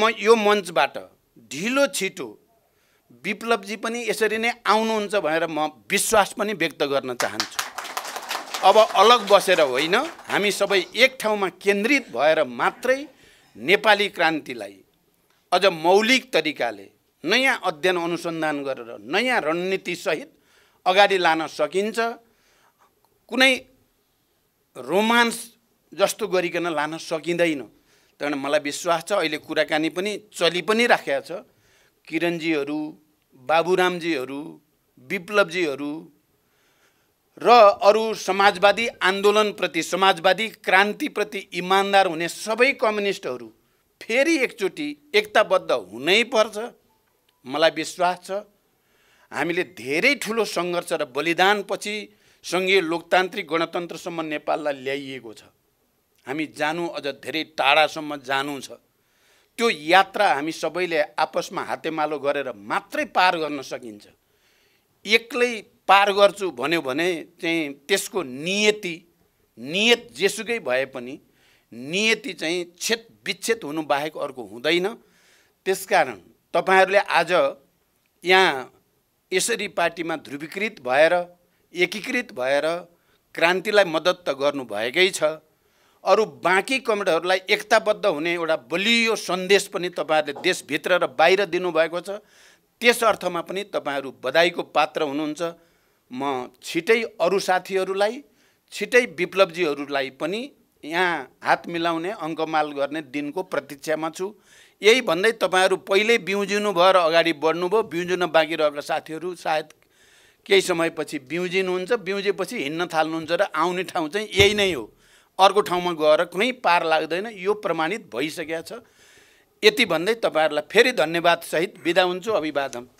म यो मञ्चबाट ढिलो छिटो विप्लवजी पनि यसरी नै आउनुहुन्छ भनेर म विश्वास पनि व्यक्त गर्न चाहन्छु अब अलग बसेर होइन हामी सबै एक ठाउँमा केन्द्रित भएर मात्रै नेपाली क्रान्तिलाई अझ मौलिक तरिकाले नयाँ अध्ययन अनुसन्धान गरेर नयाँ रणनीतिसहित अगाडि लान सकिन्छ कुनै रोमान्स जस्तो गरिकन लान सकिँदैन तर मलाई विश्वास छ अहिले कुराकानी पनि चलि पनि राखेको छ किरणजीहरू बाबुरामजीहरू विप्लवजीहरू र अरू समाजवादी आन्दोलनप्रति समाजवादी क्रान्तिप्रति इमान्दार हुने सबै कम्युनिस्टहरू फेरि एकचोटि एकताबद्ध हुनै पर्छ मलाई विश्वास छ हामीले धेरै ठुलो सङ्घर्ष र बलिदानपछि सङ्घीय लोकतान्त्रिक गणतन्त्रसम्म नेपाललाई ल्याइएको छ हामी जानु अझ धेरै टाढासम्म जानु छ त्यो यात्रा हामी सबैले आपसमा हातेमालो गरेर मात्रै पार गर्न सकिन्छ एक्लै पार गर्छु भन्यो भने चाहिँ त्यसको नियति नियत जेसुकै भए पनि नियति चाहिँ छेद विच्छेद बाहेक अर्को हुँदैन त्यसकारण तपाईँहरूले आज यहाँ यसरी पार्टीमा ध्रुवीकृत भएर एकीकृत भएर क्रान्तिलाई मद्दत त गर्नुभएकै छ अरू बाँकी कमेडहरूलाई एकताबद्ध हुने एउटा बलियो सन्देश पनि तपाईँहरूले देशभित्र र बाहिर दिनुभएको छ त्यस अर्थमा पनि तपाईँहरू बधाईको पात्र हुनुहुन्छ म छिटै अरू साथीहरूलाई छिटै विप्लवजीहरूलाई पनि यहाँ हात मिलाउने अङ्कमाल गर्ने दिनको प्रतीक्षामा छु यही भन्दै तपाईँहरू पहिल्यै बिउजिनु भयो र अगाडि बढ्नुभयो बिउजिन बाँकी रहेका साथीहरू सायद केही समयपछि बिउजिनुहुन्छ बिउजेपछि हिँड्न थाल्नुहुन्छ र आउने ठाउँ चाहिँ यही नै हो अर्को ठाउँमा गएर कुनै पार लाग्दैन यो प्रमाणित भइसकेको छ यति भन्दै तपाईँहरूलाई फेरि धन्यवादसहित बिदा हुन्छु अभिवादन